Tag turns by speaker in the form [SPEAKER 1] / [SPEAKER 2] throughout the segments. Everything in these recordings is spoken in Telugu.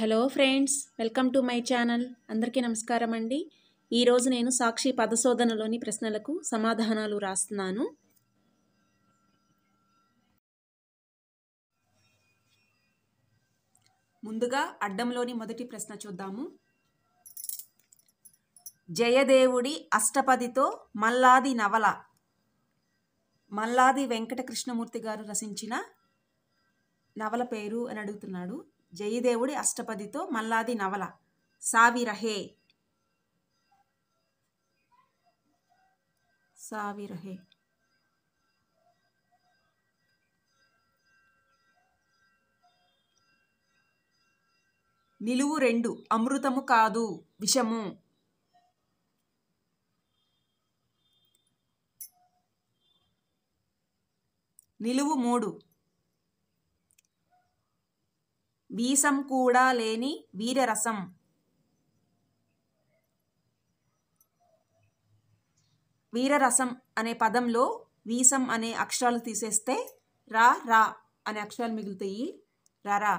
[SPEAKER 1] hello friends welcome to my channel అందరికీ నమస్కారం అండి ఈరోజు నేను సాక్షి పదశోధనలోని ప్రశ్నలకు సమాధానాలు రాస్తున్నాను ముందుగా అడ్డంలోని మొదటి ప్రశ్న చూద్దాము జయదేవుడి అష్టపదితో మల్లాది నవల మల్లాది వెంకట కృష్ణమూర్తి గారు రచించిన నవల పేరు అని అడుగుతున్నాడు జయదేవుడి అష్టపదితో మల్లాది నవల సావిరహే సావిరహే నిలువు రెండు అమృతము కాదు విషము నిలువు మూడు వీసం కూడా లేని వీరరసం వీరరసం అనే పదంలో వీసం అనే అక్షరాలు తీసేస్తే రా రా అనే అక్షరాలు మిగులుతాయి రా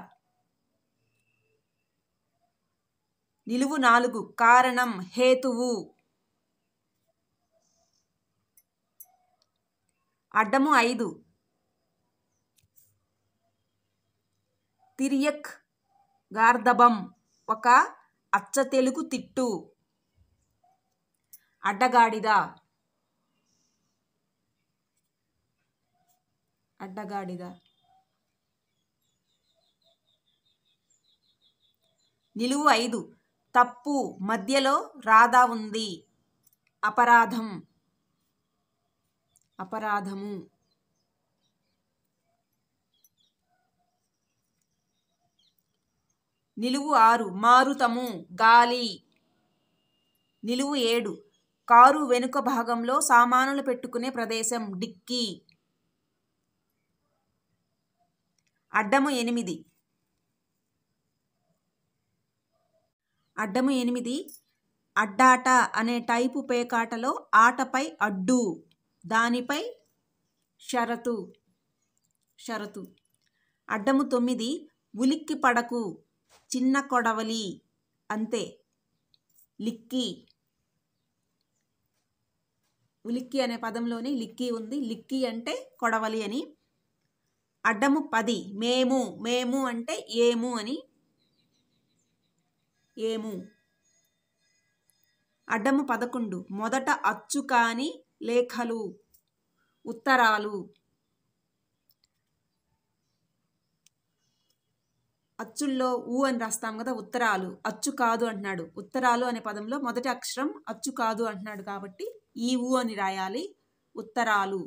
[SPEAKER 1] నిలువు నాలుగు కారణం హేతువు అడ్డము ఐదు తిరియక్ గార్ధబం ఒక అచ్చ తెలుగు తిట్టు అడ్డగాడిద అడ్డగాడిద నిలువు ఐదు తప్పు మధ్యలో రాధా ఉంది అపరాధం అపరాధము నిలువు ఆరు మారుతము గాలి నిలువు ఏడు కారు వెనుక భాగంలో సామానులు పెట్టుకునే ప్రదేశం డిక్కీ అడ్డము ఎనిమిది అడ్డము ఎనిమిది అడ్డాట అనే టైపు పేకాటలో ఆటపై అడ్డు దానిపై షరతు షరతు అడ్డము తొమ్మిది ఉలిక్కి పడకు చిన్న కొడవలి అంతే లిక్కి ఉలిక్కి అనే పదంలోనే లిక్కి ఉంది లిక్కి అంటే కొడవలి అని అడ్డము పది మేము మేము అంటే ఏము అని ఏము అడ్డము పదకొండు మొదట అచ్చు కాని లేఖలు ఉత్తరాలు అచ్చుల్లో ఊ అని రాస్తాం కదా ఉత్తరాలు అచ్చు కాదు అంటున్నాడు ఉత్తరాలు అనే పదంలో మొదటి అక్షరం అచ్చు కాదు అంటున్నాడు కాబట్టి ఈ ఊ అని రాయాలి ఉత్తరాలు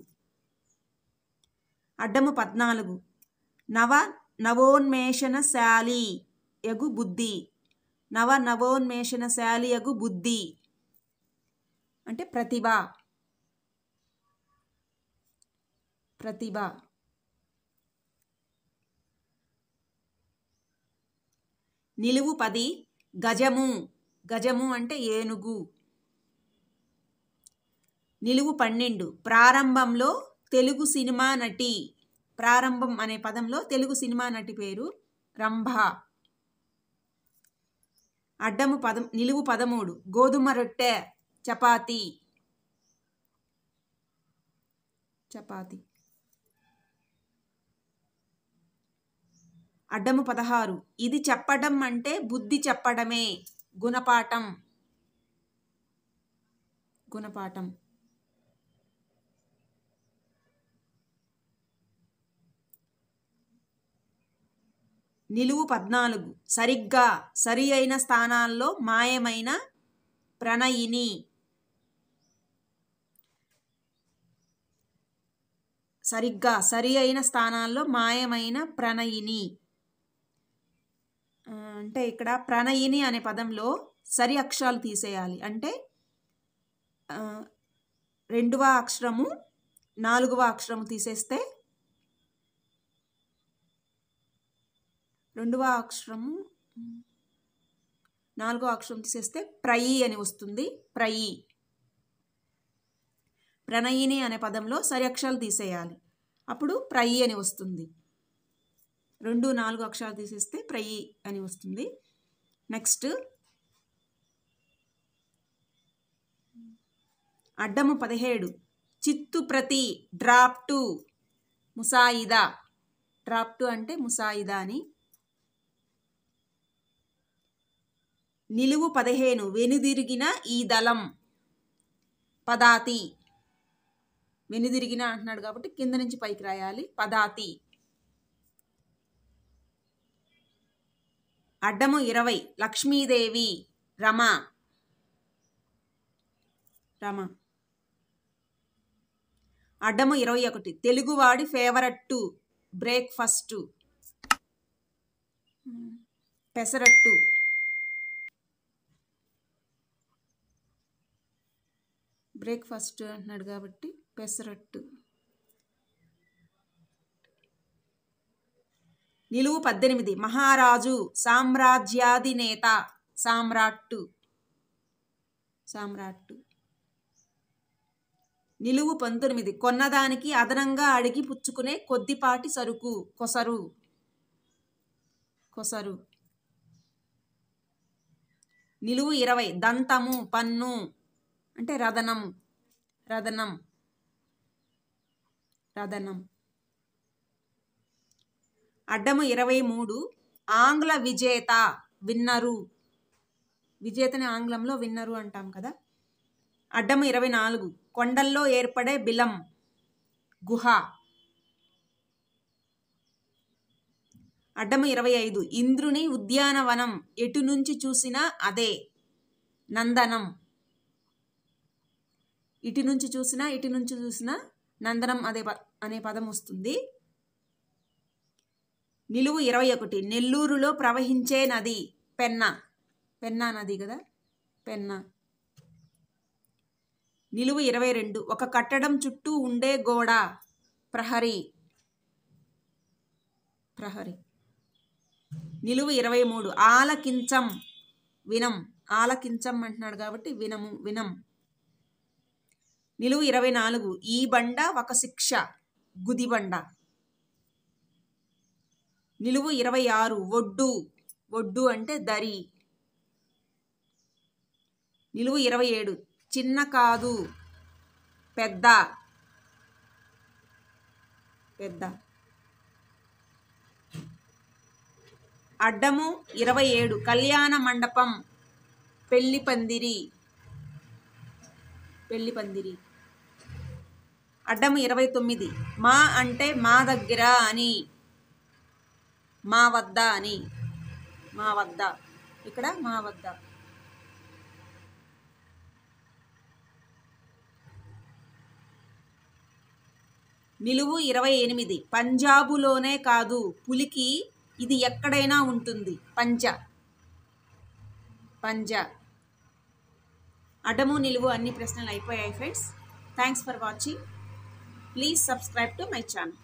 [SPEAKER 1] అడ్డము పద్నాలుగు నవ నవోన్మేషణ శాలి ఎగు బుద్ధి నవ నవోన్మేషణ శాలి ఎగు బుద్ధి అంటే ప్రతిభ ప్రతిభ నిలువు పది గజము గజము అంటే ఏనుగు నిలువు పన్నెండు ప్రారంభంలో తెలుగు సినిమా నటి ప్రారంభం అనే పదంలో తెలుగు సినిమా నటి పేరు రంభ అడ్డము పదం నిలువు పదమూడు గోధుమ రొట్టె చపాతి చపాతి అడ్డము పదహారు ఇది చెప్పడం అంటే బుద్ధి చెప్పడమే గుణపాఠం గుణపాఠం నిలువు పద్నాలుగు సరిగ్గా సరి అయిన స్థానాల్లో మాయమైన ప్రణయిని సరిగ్గా సరి అయిన స్థానాల్లో మాయమైన ప్రణయిని అంటే ఇక్కడ ప్రణయిని అనే పదంలో సరి అక్షరాలు తీసేయాలి అంటే రెండవ అక్షరము నాలుగవ అక్షరము తీసేస్తే రెండవ అక్షరము నాలుగో అక్షరం తీసేస్తే ప్రయి అని వస్తుంది ప్రయి ప్రణయిని అనే పదంలో సరి అక్షరాలు తీసేయాలి అప్పుడు ప్రయి అని వస్తుంది రెండు నాలుగు అక్షరాలు తీసేస్తే ప్రయి అని వస్తుంది నెక్స్ట్ అడ్డము పదిహేడు చిత్తు ప్రతి డ్రాప్ టు ముసాయిదా డ్రాప్ టు అంటే ముసాయిదా అని నిలువు పదిహేను వెనుదిరిగిన ఈ దళం పదాతి వెనుదిరిగిన అంటున్నాడు కాబట్టి కింద నుంచి పైకి రాయాలి పదాతి అడ్డము ఇరవై లక్ష్మీదేవి రమ రమ అడ్డము ఇరవై ఒకటి తెలుగువాడి ఫేవరెట్టు బ్రేక్ఫాస్టు పెసరట్టు బ్రేక్ఫాస్ట్ అంటున్నాడు కాబట్టి పెసరట్టు నిలువు పద్దెనిమిది మహారాజు సామ్రాజ్యాధినేత సామ్రాట్టు సామ్రాట్టు నిలువు పంతొమ్మిది కొన్నదానికి అదనంగా అడిగి పుచ్చుకునే కొద్దిపాటి సరుకు కొసరు కొసరు నిలువు ఇరవై దంతము పన్ను అంటే రదనం రదనం రదనం అడ్డము ఇరవై మూడు ఆంగ్ల విజేత విన్నరు విజేతని ఆంగ్లంలో విన్నరు అంటాం కదా అడ్డము ఇరవై నాలుగు కొండల్లో ఏర్పడే బిలం గుహ అడ్డము ఇరవై ఐదు ఇంద్రుని ఉద్యానవనం ఎటు నుంచి చూసినా అదే నందనం ఇటు నుంచి చూసినా ఇటు నుంచి చూసినా నందనం అదే అనే పదం వస్తుంది నిలువు ఇరవై ఒకటి నెల్లూరులో ప్రవహించే నది పెన్న పెన్నా నది కదా పెన్న నిలువు ఇరవై రెండు ఒక కట్టడం చుట్టూ ఉండే గోడ ప్రహరీ ప్రహరీ నిలువు ఇరవై మూడు ఆలకించం వినం ఆలకించం అంటున్నాడు కాబట్టి వినము వినం నిలువు ఇరవై నాలుగు ఈ బండ ఒక శిక్ష గుదిబండ నిలువు ఇరవై ఆరు ఒడ్డు ఒడ్డు అంటే దరి నిలువు ఇరవై ఏడు చిన్న కాదు పెద్ద పెద్ద అడ్డము ఇరవై ఏడు కళ్యాణ మండపం పెళ్లి పందిరి పెళ్లి పందిరి అడ్డము ఇరవై తొమ్మిది మా అంటే మా దగ్గర అని మా వద్ద అని మా వద్ద ఇక్కడ మా వద్ద నిలువు ఇరవై ఎనిమిది పంజాబులోనే కాదు పులికి ఇది ఎక్కడైనా ఉంటుంది పంజ పంజ అడము నిలువు అన్ని ప్రశ్నలు అయిపోయాయి friends thanks for watching please subscribe to my channel